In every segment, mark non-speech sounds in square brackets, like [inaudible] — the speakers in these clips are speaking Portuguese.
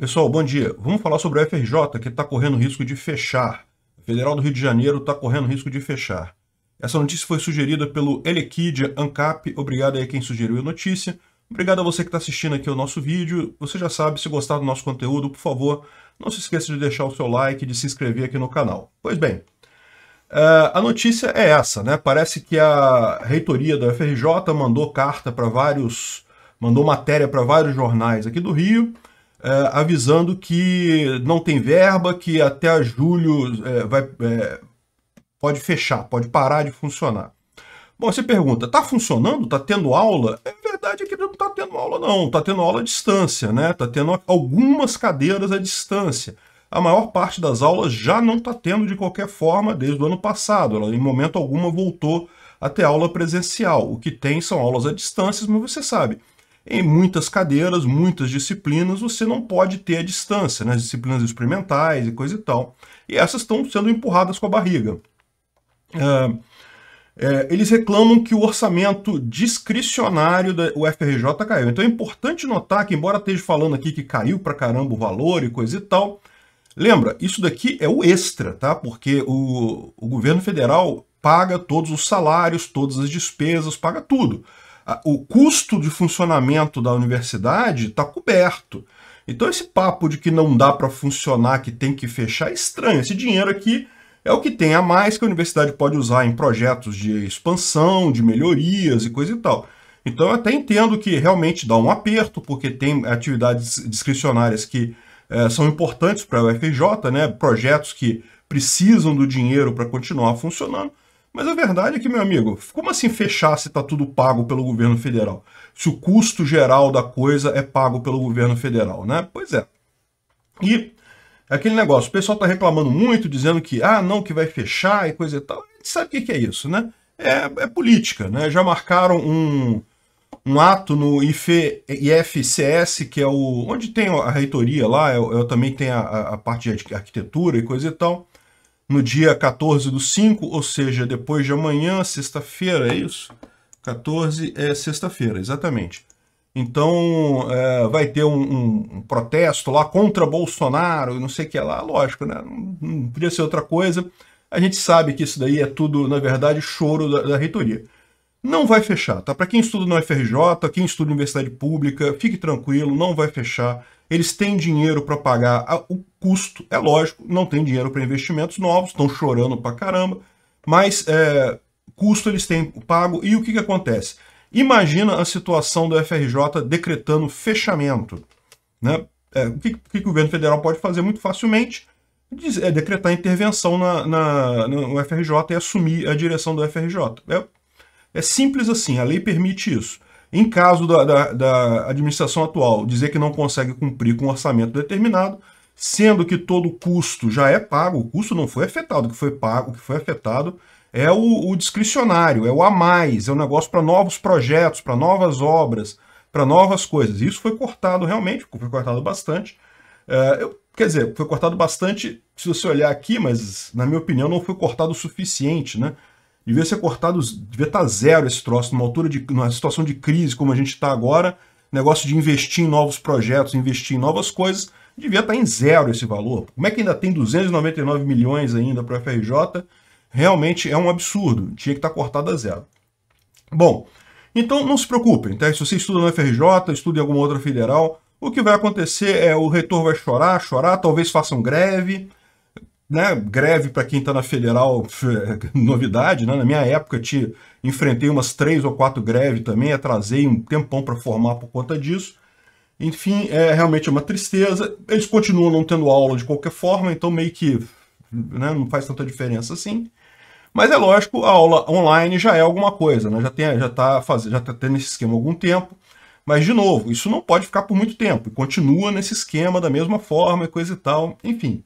Pessoal, bom dia. Vamos falar sobre o FRJ, que está correndo risco de fechar. A Federal do Rio de Janeiro está correndo risco de fechar. Essa notícia foi sugerida pelo Elequidia Ancap. Obrigado aí a quem sugeriu a notícia. Obrigado a você que está assistindo aqui o nosso vídeo. Você já sabe, se gostar do nosso conteúdo, por favor, não se esqueça de deixar o seu like e de se inscrever aqui no canal. Pois bem, eh, a notícia é essa, né? Parece que a reitoria da FRJ mandou carta para vários, mandou matéria para vários jornais aqui do Rio, é, avisando que não tem verba, que até julho é, vai, é, pode fechar, pode parar de funcionar. Bom, você pergunta, está funcionando? Está tendo aula? É verdade é que não está tendo aula, não. Está tendo aula à distância, né? Está tendo algumas cadeiras à distância. A maior parte das aulas já não está tendo de qualquer forma desde o ano passado. Ela, em momento alguma, voltou até aula presencial. O que tem são aulas à distância, mas você sabe, em muitas cadeiras, muitas disciplinas, você não pode ter a distância, nas né? disciplinas experimentais e coisa e tal. E essas estão sendo empurradas com a barriga. É, é, eles reclamam que o orçamento discricionário da UFRJ caiu. Então é importante notar que, embora esteja falando aqui que caiu para caramba o valor e coisa e tal, lembra, isso daqui é o extra, tá? Porque o, o governo federal paga todos os salários, todas as despesas, paga tudo o custo de funcionamento da universidade está coberto. Então esse papo de que não dá para funcionar, que tem que fechar, é estranho. Esse dinheiro aqui é o que tem a mais que a universidade pode usar em projetos de expansão, de melhorias e coisa e tal. Então eu até entendo que realmente dá um aperto, porque tem atividades discricionárias que é, são importantes para a UFJ, né? projetos que precisam do dinheiro para continuar funcionando, mas a verdade é que, meu amigo, como assim fechar se está tudo pago pelo governo federal? Se o custo geral da coisa é pago pelo governo federal, né? Pois é. E é aquele negócio, o pessoal está reclamando muito, dizendo que, ah, não, que vai fechar e coisa e tal. A gente sabe o que é isso, né? É, é política, né? Já marcaram um, um ato no IFE, IFCS, que é o onde tem a reitoria lá, eu, é eu é também tenho a, a, parte de arquitetura e coisa e tal no dia 14 do 5, ou seja, depois de amanhã, sexta-feira, é isso? 14 é sexta-feira, exatamente. Então, é, vai ter um, um, um, protesto lá contra Bolsonaro não sei o que lá, lógico, né? Não, não, podia ser outra coisa. A gente sabe que isso daí é tudo, na verdade, choro da, da reitoria. Não vai fechar, tá? Para quem estuda no UFRJ, quem estuda em universidade pública, fique tranquilo, não vai fechar eles têm dinheiro para pagar o custo, é lógico, não tem dinheiro para investimentos novos, estão chorando para caramba, mas é, custo eles têm pago. E o que, que acontece? Imagina a situação do FRJ decretando fechamento. Né? É, o que, que, o governo federal pode fazer muito facilmente? Diz, é decretar intervenção na, na, no FRJ e assumir a direção do FRJ. É, né? é simples assim, a lei permite isso. Em caso da, da, da administração atual dizer que não consegue cumprir com um orçamento determinado, sendo que todo o custo já é pago, o custo não foi afetado, o que foi pago, o que foi afetado é o, o discricionário, é o a mais, é o negócio para novos projetos, para novas obras, para novas coisas. Isso foi cortado realmente, foi cortado bastante. É, eu, quer dizer, foi cortado bastante se você olhar aqui, mas na minha opinião não foi cortado o suficiente, né? Devia ser cortado, devia estar tá zero esse troço, numa altura de. numa situação de crise como a gente está agora, negócio de investir em novos projetos, investir em novas coisas, devia estar tá em zero esse valor. Como é que ainda tem 299 milhões ainda para o FRJ? Realmente é um absurdo, tinha que estar tá cortado a zero. Bom, então não se preocupem, tá? se você estuda no FRJ, estuda em alguma outra federal, o que vai acontecer é o reitor vai chorar, chorar, talvez façam greve, né, greve para quem está na federal, [laughs] novidade, né? na minha época te, enfrentei umas três ou quatro greves também, atrasei um tempão para formar por conta disso. Enfim, é realmente uma tristeza. Eles continuam não tendo aula de qualquer forma, então meio que né, não faz tanta diferença assim. Mas é lógico, a aula online já é alguma coisa, né? já está já tá já tá tendo esse esquema há algum tempo. Mas, de novo, isso não pode ficar por muito tempo. Continua nesse esquema da mesma forma e coisa e tal. Enfim,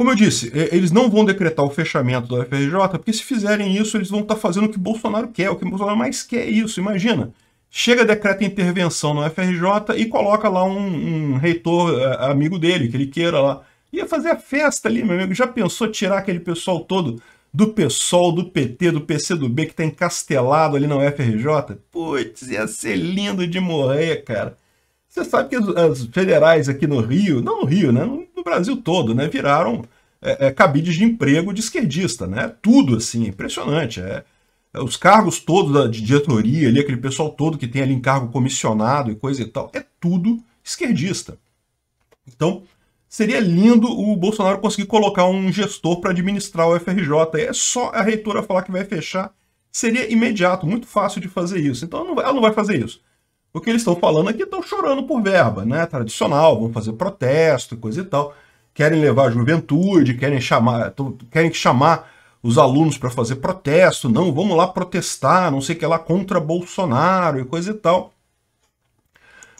como eu disse, eles não vão decretar o fechamento da UFRJ, porque se fizerem isso, eles vão estar tá fazendo o que Bolsonaro quer, o que Bolsonaro mais quer é isso, imagina. Chega, decreta intervenção na UFRJ e coloca lá um, um reitor é, amigo dele, que ele queira lá. Ia fazer a festa ali, meu amigo. Já pensou tirar aquele pessoal todo do PSOL, do PT, do PCdoB que está encastelado ali na UFRJ? Putz, ia ser lindo de morrer, cara. Você sabe que as, as federais aqui no Rio, não no Rio, né? no Brasil todo, né? Viraram é, é, cabides de emprego de esquerdista, né? Tudo assim, impressionante. É, é os cargos todos da, de diretoria, ali, aquele pessoal todo que tem ali em cargo comissionado e coisa e tal, é tudo esquerdista. Então, seria lindo o Bolsonaro conseguir colocar um gestor para administrar o FRJ. É só a reitora falar que vai fechar. Seria imediato, muito fácil de fazer isso. Então, ela não vai, ela não vai fazer isso o que eles estão falando é que estão chorando por verba, né? Tradicional, vão fazer protesto, e coisa e tal. Querem levar a juventude, querem chamar, querem chamar os alunos para fazer protesto, não, vamos lá protestar, não sei o que lá, contra Bolsonaro e coisa e tal.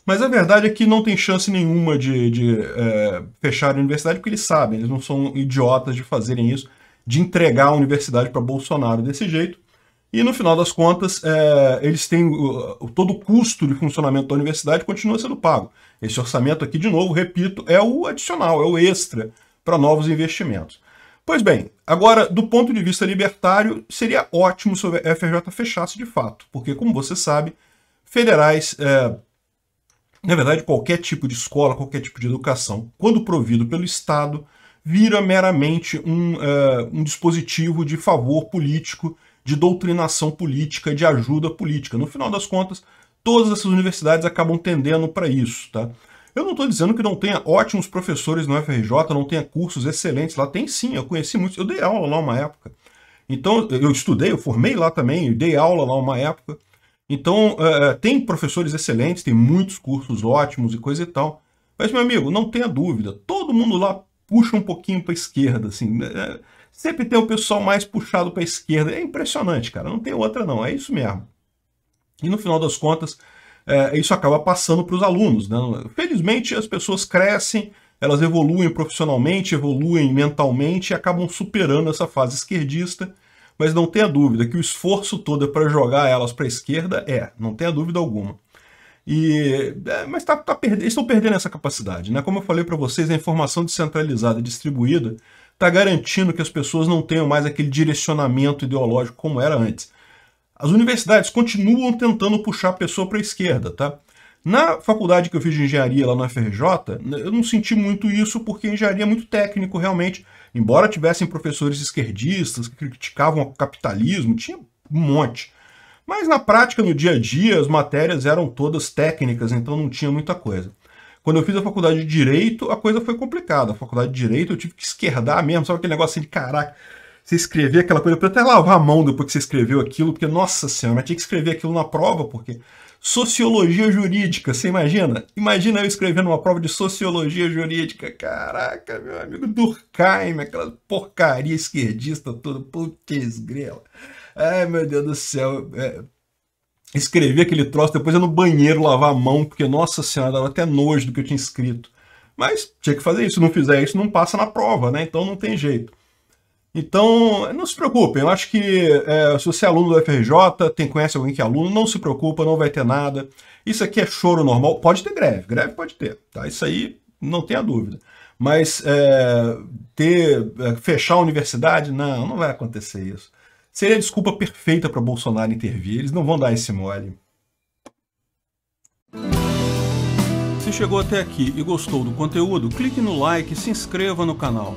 Mas a verdade é que não tem chance nenhuma de, de é, fechar a universidade, porque eles sabem, eles não são idiotas de fazerem isso, de entregar a universidade para Bolsonaro desse jeito. E no final das contas, é, eles têm o, todo o custo de funcionamento da universidade continua sendo pago. Esse orçamento aqui, de novo, repito, é o adicional, é o extra para novos investimentos. Pois bem, agora, do ponto de vista libertário, seria ótimo se a FRJ fechasse de fato, porque, como você sabe, federais, é, na verdade, qualquer tipo de escola, qualquer tipo de educação, quando provido pelo Estado, vira meramente um, é, um dispositivo de favor político de doutrinação política, de ajuda política. No final das contas, todas essas universidades acabam tendendo para isso, tá? Eu não estou dizendo que não tenha ótimos professores no FRJ, não tenha cursos excelentes lá. Tem sim, eu conheci muitos. Eu dei aula lá uma época. Então, eu estudei, eu formei lá também, eu dei aula lá uma época. Então, eh, eh, tem professores excelentes, tem muitos cursos ótimos e coisa e tal. Mas, meu amigo, não tenha dúvida, todo mundo lá puxa um pouquinho para a esquerda, assim. É Sempre tem o pessoal mais puxado para a esquerda. É impressionante, cara. Não tem outra, não. É isso mesmo. E no final das contas, é, isso acaba passando para os alunos. Né? Felizmente, as pessoas crescem, elas evoluem profissionalmente, evoluem mentalmente e acabam superando essa fase esquerdista. Mas não tenha dúvida que o esforço todo é para jogar elas para a esquerda é, não tenha dúvida alguma. E, é, mas tá, tá perde... estão perdendo essa capacidade. Né? Como eu falei para vocês, a informação descentralizada e distribuída está garantindo que as pessoas não tenham mais aquele direcionamento ideológico como era antes. As universidades continuam tentando puxar a pessoa para a esquerda, tá? Na faculdade que eu fiz de engenharia lá na FRJ, eu não senti muito isso porque engenharia é muito técnico realmente. Embora tivessem professores esquerdistas que criticavam o capitalismo, tinha um monte. Mas na prática, no dia a dia, as matérias eram todas técnicas, então não tinha muita coisa. Quando eu fiz a faculdade de Direito, a coisa foi complicada. A faculdade de Direito eu tive que esquerdar mesmo, sabe aquele negócio assim de caraca, você escrever aquela coisa, eu até lavar a mão depois que você escreveu aquilo, porque, nossa senhora, mas tinha que escrever aquilo na prova, porque sociologia jurídica, você imagina? Imagina eu escrevendo uma prova de sociologia jurídica. Caraca, meu amigo Durkheim, aquela porcaria esquerdista toda, putz grela. Ai, meu Deus do céu. É, escrevi aquele troço, depois eu no banheiro lavar a mão, porque, nossa senhora, dava até nojo do que eu tinha escrito. Mas tinha que fazer isso, se não fizer isso, não passa na prova, né? Então não tem jeito. Então, não se preocupem, eu acho que é, se você é aluno do FRJ, tem, conhece alguém que é aluno, não se preocupa, não vai ter nada. Isso aqui é choro normal, pode ter greve, greve pode ter, tá? Isso aí não tenha dúvida. Mas é, ter, é, fechar a universidade, não, não vai acontecer isso. Seria a desculpa perfeita para Bolsonaro intervir. Eles não vão dar esse mole. Se chegou até aqui e gostou do conteúdo, clique no like e se inscreva no canal.